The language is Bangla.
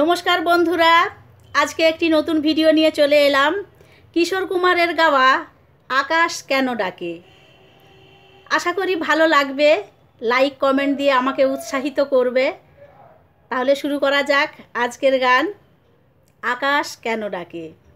নমস্কার বন্ধুরা আজকে একটি নতুন ভিডিও নিয়ে চলে এলাম কিশোর কুমারের গাওয়া আকাশ কেন ডাকে আশা করি ভালো লাগবে লাইক কমেন্ট দিয়ে আমাকে উৎসাহিত করবে তাহলে শুরু করা যাক আজকের গান আকাশ কেন ডাকে